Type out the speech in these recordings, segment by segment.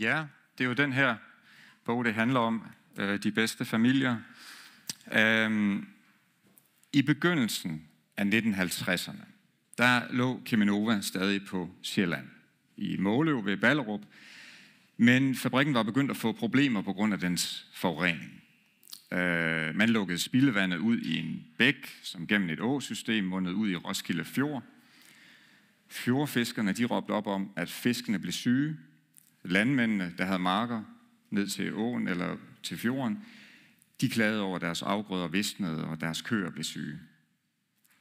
Ja, det er jo den her bog, det handler om, øh, de bedste familier. Øhm, I begyndelsen af 1950'erne, der lå Keminova stadig på Sjælland, i Måløv ved Ballerup, men fabrikken var begyndt at få problemer på grund af dens forurening. Øh, man lukkede spildevandet ud i en bæk, som gennem et åsystem mundede ud i Roskilde Fjord. Fjordfiskerne de råbte op om, at fiskene blev syge, landmændene, der havde marker ned til åen eller til fjorden, de klagede over, at deres afgrøder visnede, og deres køer blev syge.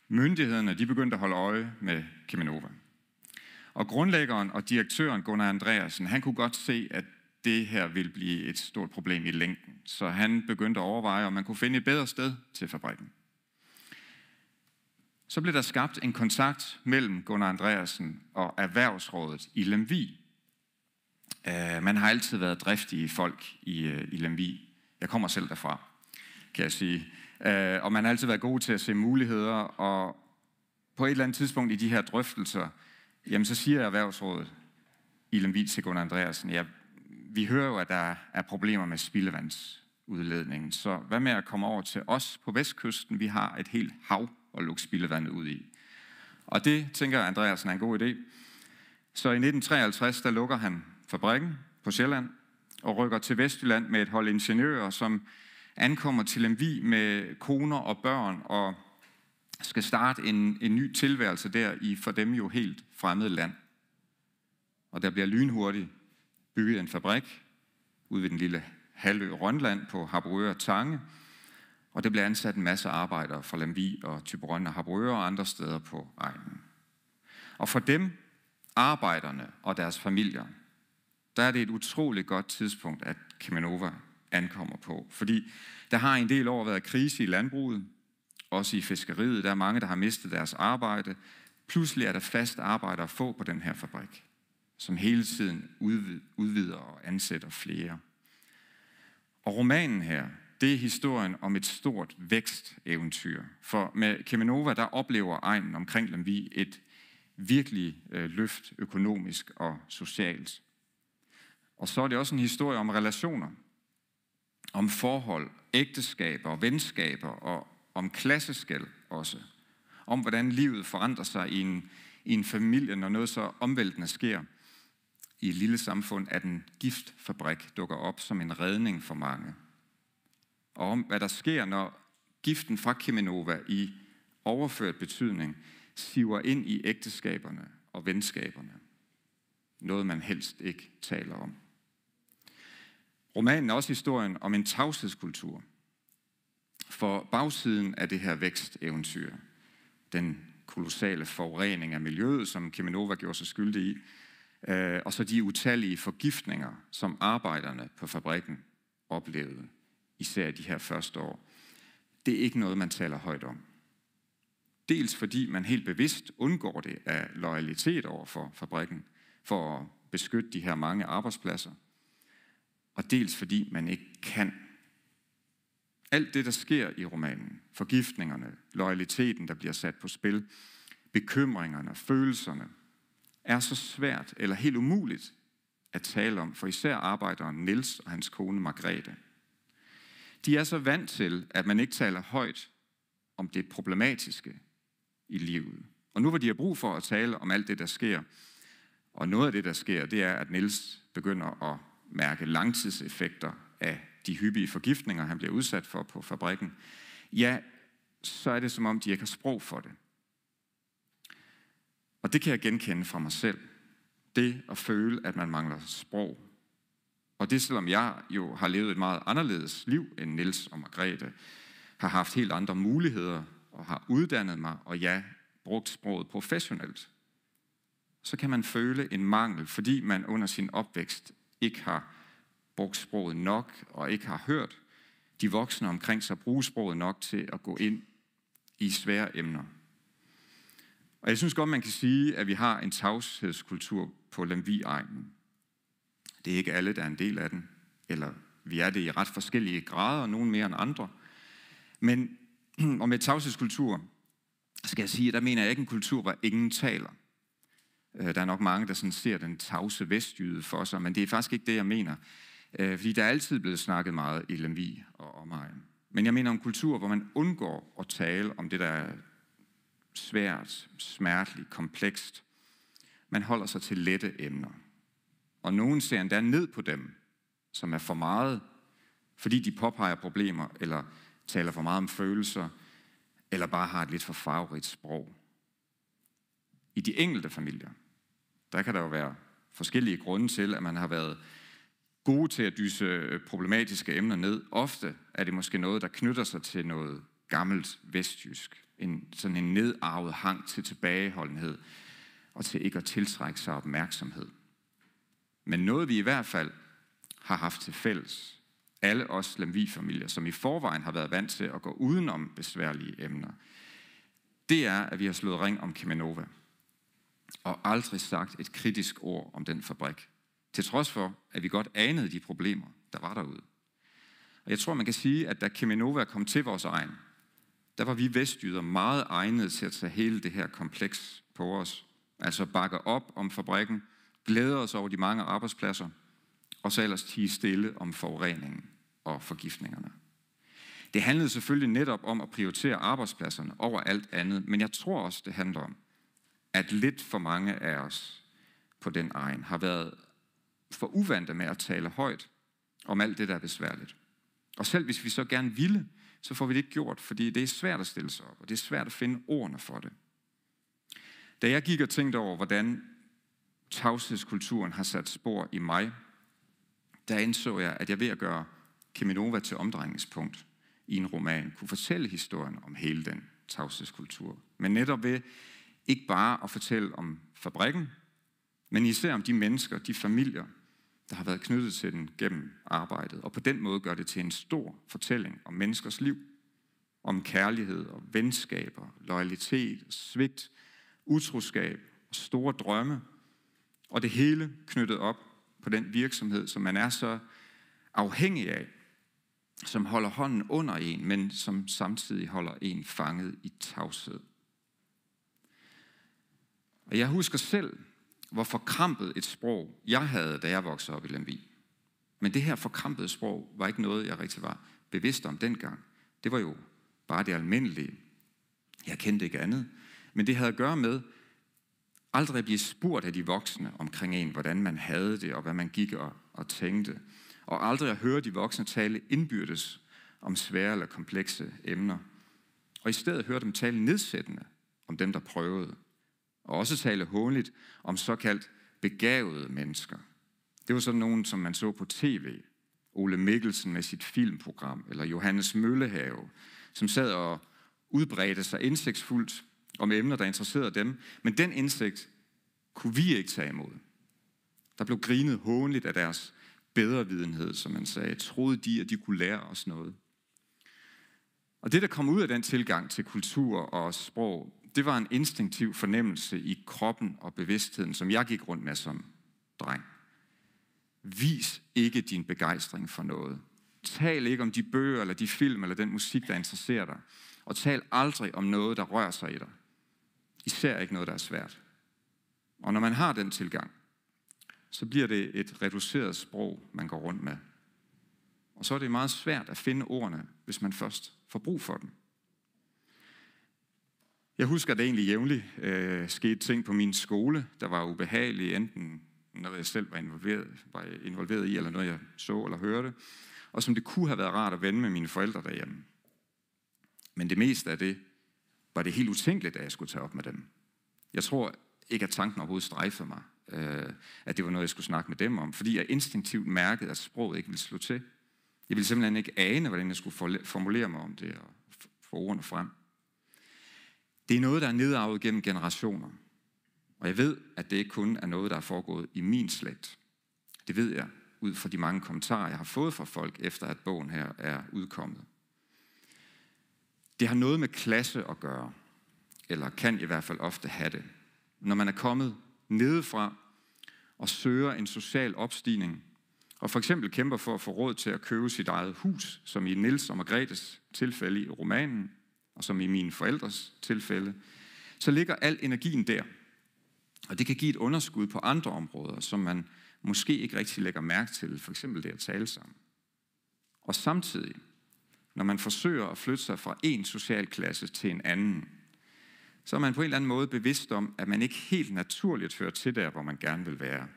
Myndighederne de begyndte at holde øje med Keminova. Og grundlæggeren og direktøren Gunnar Andreasen, han kunne godt se, at det her ville blive et stort problem i længden. Så han begyndte at overveje, om man kunne finde et bedre sted til fabrikken. Så blev der skabt en kontakt mellem Gunnar Andreasen og Erhvervsrådet i Lemvi, Øh, man har altid været driftige folk i, øh, i Lemvi. Jeg kommer selv derfra, kan jeg sige. Øh, og man har altid været god til at se muligheder, og på et eller andet tidspunkt i de her drøftelser, jamen så siger erhvervsrådet i Lemvi til Gunnar Andreasen, ja, vi hører jo, at der er problemer med spildevandsudledningen, så hvad med at komme over til os på vestkysten? Vi har et helt hav at lukke spildevandet ud i. Og det, tænker Andreasen, er en god idé. Så i 1953, der lukker han fabrikken på Sjælland og rykker til Vestjylland med et hold ingeniører, som ankommer til vi med koner og børn og skal starte en, en ny tilværelse der i for dem jo helt fremmed land. Og der bliver lynhurtigt bygget en fabrik ude ved den lille halvø Rønland på Harboøre Tange, og det bliver ansat en masse arbejdere fra Lemvi og Tyberøn og Harboøre og andre steder på egnen. Og for dem, arbejderne og deres familier, der er det et utroligt godt tidspunkt, at Kemenova ankommer på. Fordi der har en del år været krise i landbruget, også i fiskeriet. Der er mange, der har mistet deres arbejde. Pludselig er der fast arbejde at få på den her fabrik, som hele tiden udvider og ansætter flere. Og romanen her, det er historien om et stort væksteventyr. For med Kemenova, der oplever egnen omkring vi et virkelig øh, løft økonomisk og socialt. Og så er det også en historie om relationer, om forhold, ægteskaber, og venskaber og om klasseskæld også. Om hvordan livet forandrer sig i en, i en familie, når noget så omvæltende sker. I et lille samfund, at en giftfabrik dukker op som en redning for mange. Og om hvad der sker, når giften fra Kemenova i overført betydning siver ind i ægteskaberne og venskaberne. Noget man helst ikke taler om. Romanen er også historien om en tavshedskultur. For bagsiden af det her væksteventyr, den kolossale forurening af miljøet, som Kemenova gjorde sig skyldig i, øh, og så de utallige forgiftninger, som arbejderne på fabrikken oplevede, især de her første år, det er ikke noget, man taler højt om. Dels fordi man helt bevidst undgår det af loyalitet over for fabrikken, for at beskytte de her mange arbejdspladser – og dels fordi man ikke kan. Alt det, der sker i romanen, forgiftningerne, loyaliteten, der bliver sat på spil, bekymringerne, følelserne, er så svært eller helt umuligt at tale om for især arbejderen Nils og hans kone Margrethe. De er så vant til, at man ikke taler højt om det problematiske i livet. Og nu hvor de har brug for at tale om alt det, der sker, og noget af det, der sker, det er, at Nils begynder at mærke langtidseffekter af de hyppige forgiftninger, han bliver udsat for på fabrikken, ja, så er det som om, de ikke har sprog for det. Og det kan jeg genkende fra mig selv. Det at føle, at man mangler sprog. Og det selvom jeg jo har levet et meget anderledes liv end Nils og Margrethe, har haft helt andre muligheder og har uddannet mig, og ja, brugt sproget professionelt, så kan man føle en mangel, fordi man under sin opvækst ikke har brugt sproget nok og ikke har hørt de voksne omkring sig bruge sproget nok til at gå ind i svære emner. Og jeg synes godt, man kan sige, at vi har en tavshedskultur på Lemvi-egnen. Det er ikke alle, der er en del af den, eller vi er det i ret forskellige grader, og nogen mere end andre. Men og med tavshedskultur skal jeg sige, at der mener jeg ikke en kultur, hvor ingen taler – Øh, der er nok mange, der sådan ser den tavse vestjyde for sig, men det er faktisk ikke det, jeg mener. Øh, fordi der er altid blevet snakket meget i Lemvi og omegn. Men jeg mener om kultur, hvor man undgår at tale om det, der er svært, smerteligt, komplekst. Man holder sig til lette emner. Og nogen ser endda ned på dem, som er for meget, fordi de påpeger problemer, eller taler for meget om følelser, eller bare har et lidt for farverigt sprog. I de enkelte familier, der kan der jo være forskellige grunde til, at man har været gode til at dyse øh, problematiske emner ned. Ofte er det måske noget, der knytter sig til noget gammelt vestjysk. En, sådan en nedarvet hang til tilbageholdenhed og til ikke at tiltrække sig opmærksomhed. Men noget vi i hvert fald har haft til fælles, alle os lemvi-familier, som i forvejen har været vant til at gå udenom besværlige emner, det er, at vi har slået ring om Kemenova og aldrig sagt et kritisk ord om den fabrik, til trods for, at vi godt anede de problemer, der var derude. Og jeg tror, man kan sige, at da Keminova kom til vores egen, der var vi vestjyder meget egnet til at tage hele det her kompleks på os. Altså bakke op om fabrikken, glæde os over de mange arbejdspladser, og så ellers tige stille om forureningen og forgiftningerne. Det handlede selvfølgelig netop om at prioritere arbejdspladserne over alt andet, men jeg tror også, det handler om, at lidt for mange af os på den egen har været for uvante med at tale højt om alt det, der er besværligt. Og selv hvis vi så gerne ville, så får vi det ikke gjort, fordi det er svært at stille sig op, og det er svært at finde ordene for det. Da jeg gik og tænkte over, hvordan tavshedskulturen har sat spor i mig, der indså jeg, at jeg ved at gøre Keminova til omdrejningspunkt i en roman, kunne fortælle historien om hele den tavshedskultur. Men netop ved ikke bare at fortælle om fabrikken, men især om de mennesker, de familier, der har været knyttet til den gennem arbejdet, og på den måde gør det til en stor fortælling om menneskers liv, om kærlighed og venskaber, loyalitet, svigt, utroskab og store drømme, og det hele knyttet op på den virksomhed, som man er så afhængig af, som holder hånden under en, men som samtidig holder en fanget i tavshed. Og jeg husker selv, hvor forkrampet et sprog jeg havde, da jeg voksede op i Lemvi. Men det her forkrampede sprog var ikke noget, jeg rigtig var bevidst om dengang. Det var jo bare det almindelige. Jeg kendte ikke andet. Men det havde at gøre med aldrig at blive spurgt af de voksne omkring en, hvordan man havde det, og hvad man gik og, og tænkte. Og aldrig at høre de voksne tale indbyrdes om svære eller komplekse emner. Og i stedet høre dem tale nedsættende om dem, der prøvede og også tale hånligt om såkaldt begavede mennesker. Det var sådan nogen, som man så på tv. Ole Mikkelsen med sit filmprogram, eller Johannes Møllehave, som sad og udbredte sig indsigtsfuldt om emner, der interesserede dem. Men den indsigt kunne vi ikke tage imod. Der blev grinet hånligt af deres bedrevidenhed, som man sagde. Troede de, at de kunne lære os noget? Og det, der kom ud af den tilgang til kultur og sprog, det var en instinktiv fornemmelse i kroppen og bevidstheden, som jeg gik rundt med som dreng. Vis ikke din begejstring for noget. Tal ikke om de bøger, eller de film, eller den musik, der interesserer dig. Og tal aldrig om noget, der rører sig i dig. Især ikke noget, der er svært. Og når man har den tilgang, så bliver det et reduceret sprog, man går rundt med. Og så er det meget svært at finde ordene, hvis man først får brug for dem. Jeg husker, at det egentlig jævnligt øh, skete ting på min skole, der var ubehagelige, enten noget jeg selv var involveret, var involveret i, eller noget jeg så eller hørte, og som det kunne have været rart at vende med mine forældre derhjemme. Men det meste af det var det helt utænkeligt, at jeg skulle tage op med dem. Jeg tror ikke, at tanken overhovedet strejfede mig, øh, at det var noget, jeg skulle snakke med dem om, fordi jeg instinktivt mærkede, at sproget ikke ville slå til. Jeg ville simpelthen ikke ane, hvordan jeg skulle formulere mig om det og få ordene frem. Det er noget, der er nedarvet gennem generationer. Og jeg ved, at det ikke kun er noget, der er foregået i min slægt. Det ved jeg ud fra de mange kommentarer, jeg har fået fra folk, efter at bogen her er udkommet. Det har noget med klasse at gøre, eller kan i hvert fald ofte have det. Når man er kommet nedefra og søger en social opstigning, og for eksempel kæmper for at få råd til at købe sit eget hus, som i Nils og Margrethes tilfælde i romanen, og som i mine forældres tilfælde, så ligger al energien der. Og det kan give et underskud på andre områder, som man måske ikke rigtig lægger mærke til, for eksempel det at tale sammen. Og samtidig, når man forsøger at flytte sig fra en social klasse til en anden, så er man på en eller anden måde bevidst om, at man ikke helt naturligt hører til der, hvor man gerne vil være.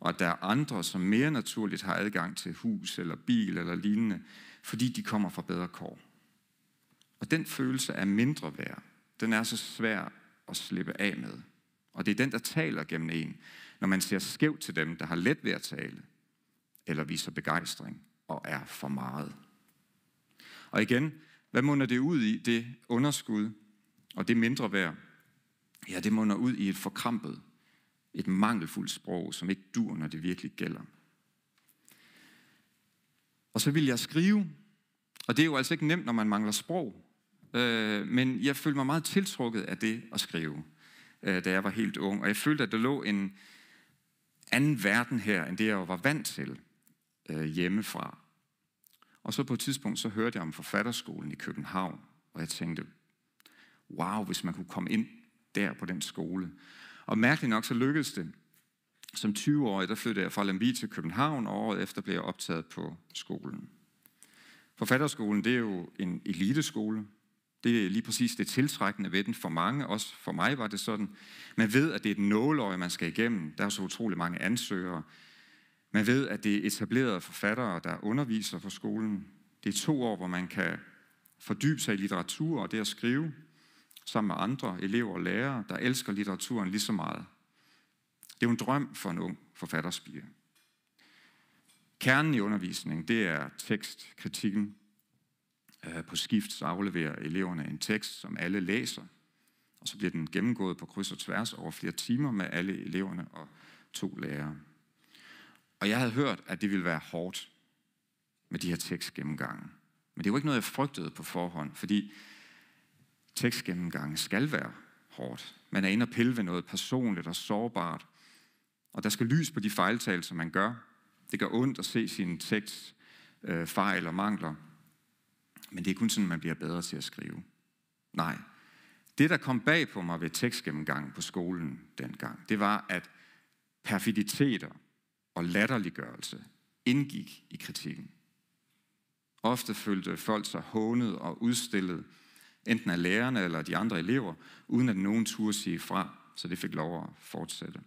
Og at der er andre, som mere naturligt har adgang til hus eller bil eller lignende, fordi de kommer fra bedre kår. Og den følelse af mindre værd, den er så svær at slippe af med. Og det er den, der taler gennem en, når man ser skævt til dem, der har let ved at tale, eller viser begejstring og er for meget. Og igen, hvad munder det ud i, det underskud og det mindre værd? Ja, det munder ud i et forkrampet, et mangelfuldt sprog, som ikke dur, når det virkelig gælder. Og så vil jeg skrive, og det er jo altså ikke nemt, når man mangler sprog øh, men jeg følte mig meget tiltrukket af det at skrive, øh, da jeg var helt ung. Og jeg følte, at der lå en anden verden her, end det jeg var vant til øh, hjemmefra. Og så på et tidspunkt, så hørte jeg om forfatterskolen i København, og jeg tænkte, wow, hvis man kunne komme ind der på den skole. Og mærkeligt nok, så lykkedes det. Som 20-årig, der flyttede jeg fra Lambi til København, og året efter blev jeg optaget på skolen. Forfatterskolen, det er jo en eliteskole, det er lige præcis det tiltrækkende ved den for mange, også for mig var det sådan. Man ved, at det er et nåløje, man skal igennem. Der er så utrolig mange ansøgere. Man ved, at det er etablerede forfattere, der underviser på skolen. Det er to år, hvor man kan fordybe sig i litteratur og det at skrive, sammen med andre elever og lærere, der elsker litteraturen lige så meget. Det er jo en drøm for en ung forfatterspire. Kernen i undervisningen, det er tekstkritikken. Øh, på skift så afleverer eleverne en tekst, som alle læser, og så bliver den gennemgået på kryds og tværs over flere timer med alle eleverne og to lærere. Og jeg havde hørt, at det ville være hårdt med de her tekstgennemgange. Men det var ikke noget, jeg frygtede på forhånd, fordi tekstgennemgange skal være hårdt. Man er inde og pille ved noget personligt og sårbart, og der skal lys på de fejltagelser, man gør. Det gør ondt at se sine tekst øh, fejl og mangler, men det er kun sådan, man bliver bedre til at skrive. Nej. Det, der kom bag på mig ved tekstgennemgangen på skolen dengang, det var, at perfiditeter og latterliggørelse indgik i kritikken. Ofte følte folk sig hånet og udstillet, enten af lærerne eller de andre elever, uden at nogen turde sige fra, så det fik lov at fortsætte.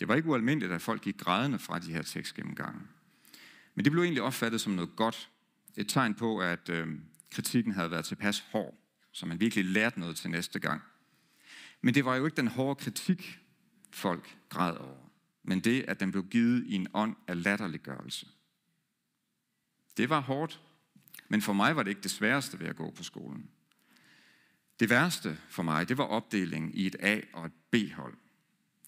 Det var ikke ualmindeligt, at folk gik grædende fra de her tekstgennemgange. Men det blev egentlig opfattet som noget godt, et tegn på, at øh, kritikken havde været tilpas hård, så man virkelig lærte noget til næste gang. Men det var jo ikke den hårde kritik, folk græd over, men det, at den blev givet i en ånd af latterliggørelse. Det var hårdt, men for mig var det ikke det sværeste ved at gå på skolen. Det værste for mig, det var opdelingen i et A- og et B-hold.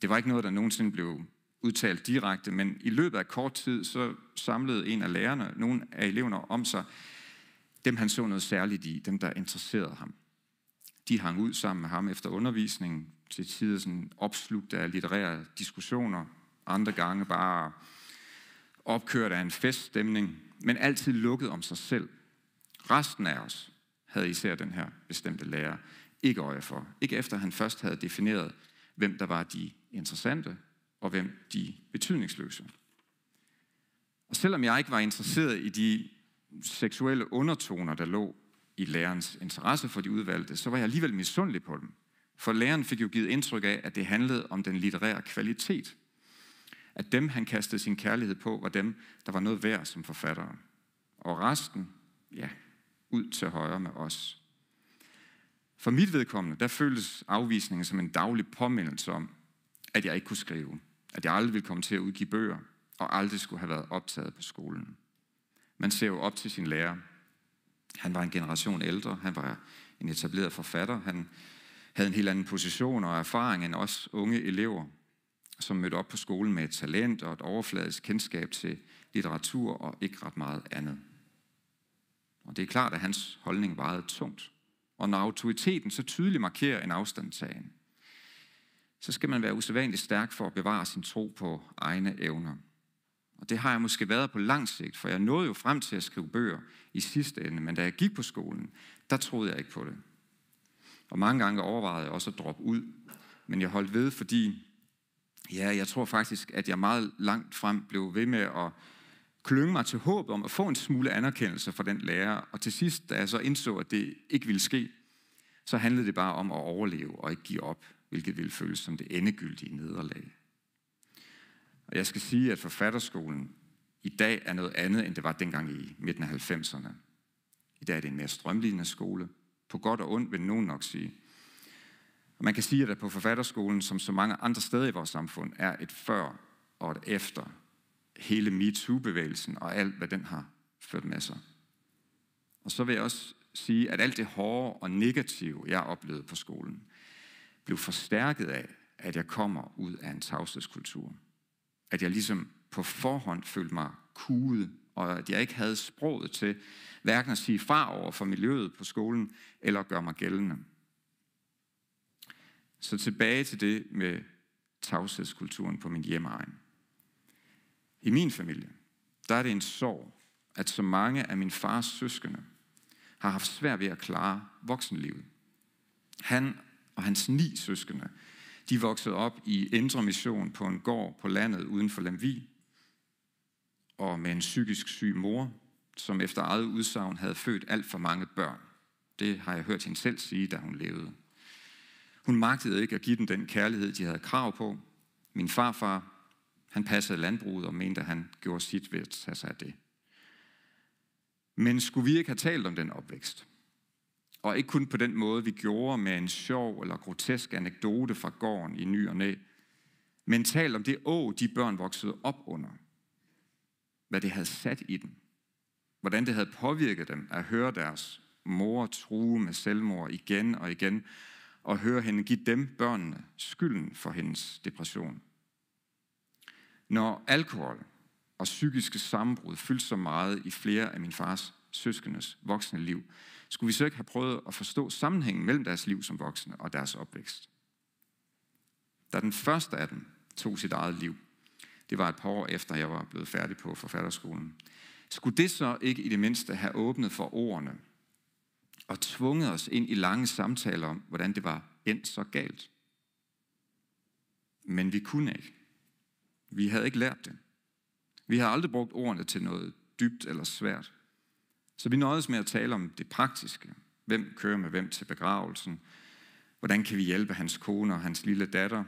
Det var ikke noget, der nogensinde blev udtalt direkte, men i løbet af kort tid, så samlede en af lærerne nogle af eleverne om sig, dem han så noget særligt i, dem der interesserede ham. De hang ud sammen med ham efter undervisningen, til tider sådan opslugt af litterære diskussioner, andre gange bare opkørt af en feststemning, men altid lukket om sig selv. Resten af os havde især den her bestemte lærer ikke øje for. Ikke efter han først havde defineret, hvem der var de interessante, og hvem de betydningsløse. Og selvom jeg ikke var interesseret i de seksuelle undertoner, der lå i lærens interesse for de udvalgte, så var jeg alligevel misundelig på dem. For læreren fik jo givet indtryk af, at det handlede om den litterære kvalitet. At dem, han kastede sin kærlighed på, var dem, der var noget værd som forfattere. Og resten, ja, ud til højre med os. For mit vedkommende, der føltes afvisningen som en daglig påmindelse om, at jeg ikke kunne skrive. At jeg aldrig ville komme til at udgive bøger, og aldrig skulle have været optaget på skolen. Man ser jo op til sin lærer. Han var en generation ældre, han var en etableret forfatter, han havde en helt anden position og erfaring end os unge elever, som mødte op på skolen med et talent og et overfladisk kendskab til litteratur og ikke ret meget andet. Og det er klart, at hans holdning vejede tungt, og når autoriteten så tydeligt markerer en afstandtagen, så skal man være usædvanligt stærk for at bevare sin tro på egne evner. Og det har jeg måske været på lang sigt, for jeg nåede jo frem til at skrive bøger i sidste ende, men da jeg gik på skolen, der troede jeg ikke på det. Og mange gange overvejede jeg også at droppe ud, men jeg holdt ved, fordi ja, jeg tror faktisk, at jeg meget langt frem blev ved med at klynge mig til håb om at få en smule anerkendelse fra den lærer, og til sidst, da jeg så indså, at det ikke ville ske, så handlede det bare om at overleve og ikke give op hvilket ville føles som det endegyldige nederlag. Og jeg skal sige, at forfatterskolen i dag er noget andet, end det var dengang i midten af 90'erne. I dag er det en mere strømlignende skole. På godt og ondt vil nogen nok sige. Og man kan sige, at der på forfatterskolen, som så mange andre steder i vores samfund, er et før og et efter hele MeToo-bevægelsen og alt, hvad den har ført med sig. Og så vil jeg også sige, at alt det hårde og negative, jeg oplevede på skolen, blev forstærket af, at jeg kommer ud af en tavshedskultur. At jeg ligesom på forhånd følte mig kuget, og at jeg ikke havde sproget til hverken at sige fra over for miljøet på skolen, eller gøre mig gældende. Så tilbage til det med tavshedskulturen på min hjemmeegn. I min familie, der er det en sorg, at så mange af min fars søskende har haft svært ved at klare voksenlivet. Han og hans ni søskende. De voksede op i Indre Mission på en gård på landet uden for Lemvi, og med en psykisk syg mor, som efter eget udsagn havde født alt for mange børn. Det har jeg hørt hende selv sige, da hun levede. Hun magtede ikke at give dem den kærlighed, de havde krav på. Min farfar, han passede landbruget og mente, at han gjorde sit ved at tage sig af det. Men skulle vi ikke have talt om den opvækst? Og ikke kun på den måde, vi gjorde med en sjov eller grotesk anekdote fra gården i ny og næ, men tal om det å, de børn voksede op under. Hvad det havde sat i dem. Hvordan det havde påvirket dem at høre deres mor true med selvmord igen og igen, og høre hende give dem, børnene, skylden for hendes depression. Når alkohol og psykiske sammenbrud fyldte så meget i flere af min fars søskendes voksne liv, skulle vi så ikke have prøvet at forstå sammenhængen mellem deres liv som voksne og deres opvækst? Da den første af dem tog sit eget liv, det var et par år efter, jeg var blevet færdig på forfatterskolen, skulle det så ikke i det mindste have åbnet for ordene og tvunget os ind i lange samtaler om, hvordan det var endt så galt? Men vi kunne ikke. Vi havde ikke lært det. Vi havde aldrig brugt ordene til noget dybt eller svært. Så vi nøjes med at tale om det praktiske. Hvem kører med hvem til begravelsen? Hvordan kan vi hjælpe hans kone og hans lille datter?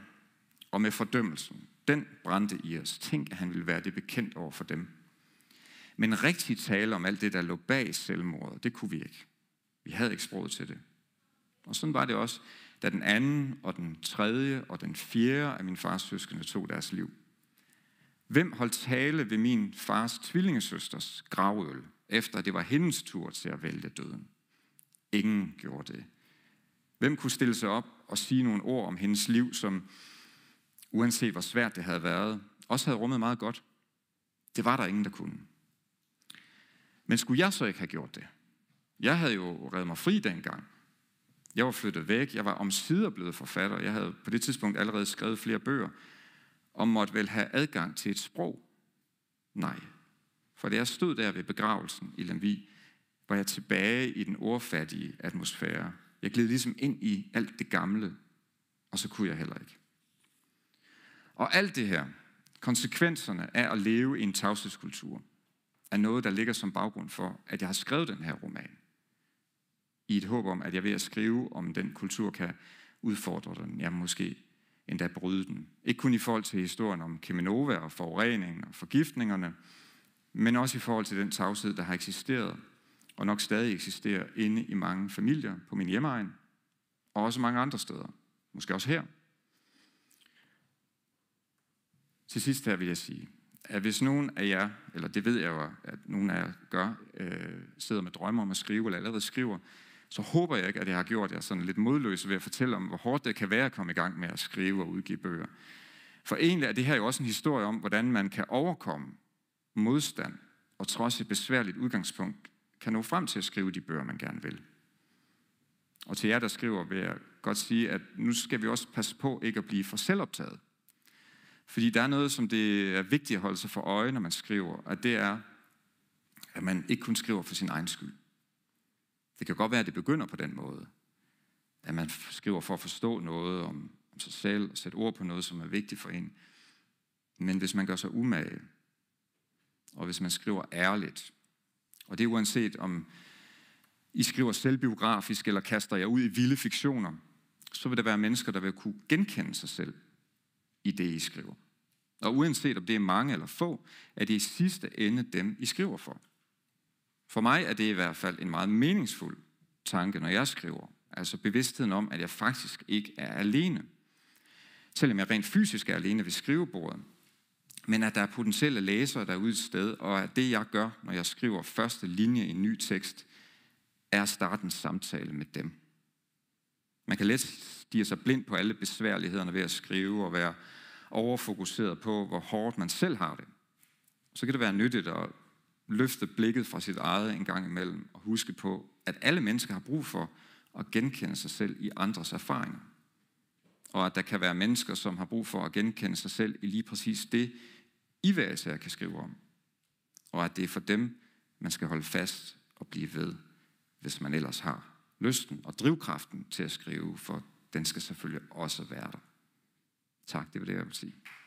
Og med fordømmelsen. Den brændte i os. Tænk, at han ville være det bekendt over for dem. Men rigtig tale om alt det, der lå bag selvmordet, det kunne vi ikke. Vi havde ikke sproget til det. Og sådan var det også, da den anden og den tredje og den fjerde af min fars søskende tog deres liv. Hvem holdt tale ved min fars tvillingesøsters gravøl? efter det var hendes tur til at vælte døden. Ingen gjorde det. Hvem kunne stille sig op og sige nogle ord om hendes liv, som uanset hvor svært det havde været, også havde rummet meget godt? Det var der ingen, der kunne. Men skulle jeg så ikke have gjort det? Jeg havde jo reddet mig fri dengang. Jeg var flyttet væk, jeg var omsider blevet forfatter, jeg havde på det tidspunkt allerede skrevet flere bøger, og måtte vel have adgang til et sprog. Nej, for da jeg stod der ved begravelsen i Lemvi, var jeg tilbage i den ordfattige atmosfære. Jeg gled ligesom ind i alt det gamle, og så kunne jeg heller ikke. Og alt det her, konsekvenserne af at leve i en tavshedskultur, er noget, der ligger som baggrund for, at jeg har skrevet den her roman. I et håb om, at jeg ved at skrive om den kultur kan udfordre den, ja måske endda bryde den. Ikke kun i forhold til historien om Keminova og forureningen og forgiftningerne, men også i forhold til den tavshed, der har eksisteret, og nok stadig eksisterer inde i mange familier på min hjemmeegn, og også mange andre steder, måske også her. Til sidst her vil jeg sige, at hvis nogen af jer, eller det ved jeg jo, at nogen af jer gør, øh, sidder med drømme om at skrive, eller allerede skriver, så håber jeg ikke, at jeg har gjort jer sådan lidt modløse ved at fortælle om, hvor hårdt det kan være at komme i gang med at skrive og udgive bøger. For egentlig er det her jo også en historie om, hvordan man kan overkomme modstand og trods et besværligt udgangspunkt, kan nå frem til at skrive de bøger, man gerne vil. Og til jer, der skriver, vil jeg godt sige, at nu skal vi også passe på ikke at blive for selvoptaget. Fordi der er noget, som det er vigtigt at holde sig for øje, når man skriver, og det er, at man ikke kun skriver for sin egen skyld. Det kan godt være, at det begynder på den måde. At man skriver for at forstå noget om, om sig selv, og sætte ord på noget, som er vigtigt for en. Men hvis man gør sig umage, og hvis man skriver ærligt. Og det er uanset om I skriver selvbiografisk eller kaster jer ud i vilde fiktioner, så vil der være mennesker, der vil kunne genkende sig selv i det, I skriver. Og uanset om det er mange eller få, er det i sidste ende dem, I skriver for. For mig er det i hvert fald en meget meningsfuld tanke, når jeg skriver. Altså bevidstheden om, at jeg faktisk ikke er alene. Selvom jeg rent fysisk er alene ved skrivebordet, men at der er potentielle læsere derude et sted, og at det, jeg gør, når jeg skriver første linje i en ny tekst, er at starte en samtale med dem. Man kan let stige sig blind på alle besværlighederne ved at skrive og være overfokuseret på, hvor hårdt man selv har det. Så kan det være nyttigt at løfte blikket fra sit eget en gang imellem og huske på, at alle mennesker har brug for at genkende sig selv i andres erfaringer. Og at der kan være mennesker, som har brug for at genkende sig selv i lige præcis det, i hver især kan skrive om. Og at det er for dem, man skal holde fast og blive ved, hvis man ellers har lysten og drivkraften til at skrive, for den skal selvfølgelig også være der. Tak, det var det, jeg vil sige.